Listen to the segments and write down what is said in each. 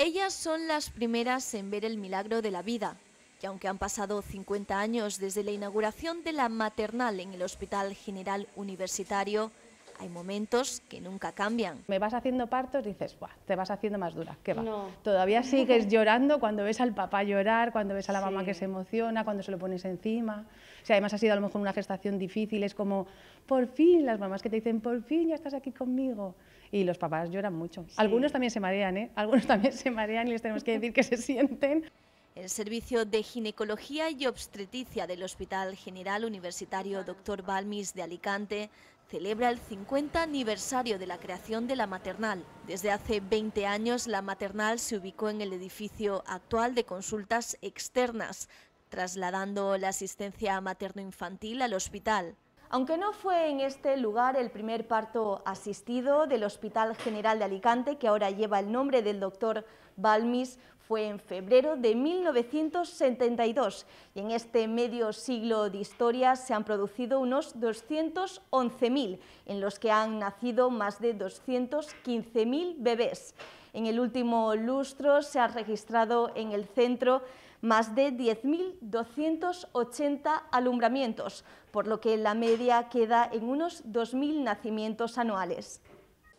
Ellas son las primeras en ver el milagro de la vida, y aunque han pasado 50 años desde la inauguración de la maternal en el Hospital General Universitario, hay momentos que nunca cambian. Me vas haciendo partos, dices, Buah, te vas haciendo más dura, ¿qué va? Todavía sigues llorando cuando ves al papá llorar, cuando ves a la mamá que se emociona, cuando se lo pones encima. si además ha sido a lo mejor una gestación difícil, es como, por fin, las mamás que te dicen, por fin, ya estás aquí conmigo. Y los papás lloran mucho. Algunos también se marean, ¿eh? Algunos también se marean y les tenemos que decir que se sienten. El Servicio de Ginecología y Obstetricia del Hospital General Universitario Dr. Balmis de Alicante celebra el 50 aniversario de la creación de la maternal. Desde hace 20 años la maternal se ubicó en el edificio actual de consultas externas, trasladando la asistencia materno-infantil al hospital. Aunque no fue en este lugar el primer parto asistido del Hospital General de Alicante, que ahora lleva el nombre del doctor Balmis, fue en febrero de 1972 y en este medio siglo de historia se han producido unos 211.000, en los que han nacido más de 215.000 bebés. En el último lustro se ha registrado en el centro más de 10.280 alumbramientos, por lo que la media queda en unos 2.000 nacimientos anuales.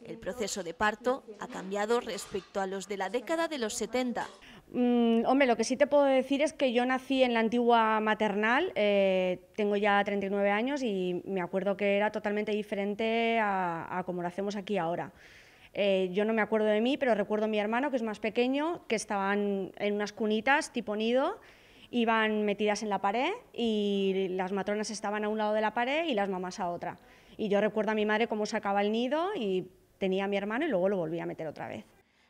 El proceso de parto ha cambiado respecto a los de la década de los 70. Mm, hombre, lo que sí te puedo decir es que yo nací en la antigua maternal, eh, tengo ya 39 años y me acuerdo que era totalmente diferente a, a como lo hacemos aquí ahora. Eh, yo no me acuerdo de mí, pero recuerdo a mi hermano, que es más pequeño, que estaban en unas cunitas tipo nido, iban metidas en la pared y las matronas estaban a un lado de la pared y las mamás a otra. Y yo recuerdo a mi madre cómo sacaba el nido y tenía a mi hermano y luego lo volvía a meter otra vez.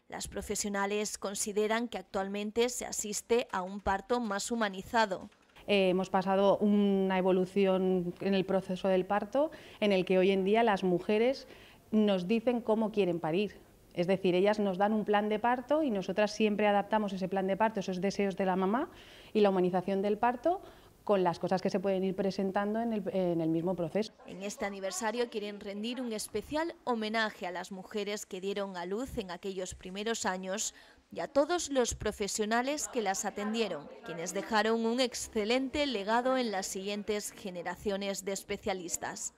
Las profesionales consideran que actualmente se asiste a un parto más humanizado. Eh, hemos pasado una evolución en el proceso del parto en el que hoy en día las mujeres nos dicen cómo quieren parir. Es decir, ellas nos dan un plan de parto y nosotras siempre adaptamos ese plan de parto, esos deseos de la mamá y la humanización del parto con las cosas que se pueden ir presentando en el, mismo proceso. En este aniversario quieren rendir un especial homenaje a las mujeres que dieron a luz en aquellos primeros años y a todos los profesionales que las atendieron, quienes dejaron un excelente legado en las siguientes generaciones de especialistas.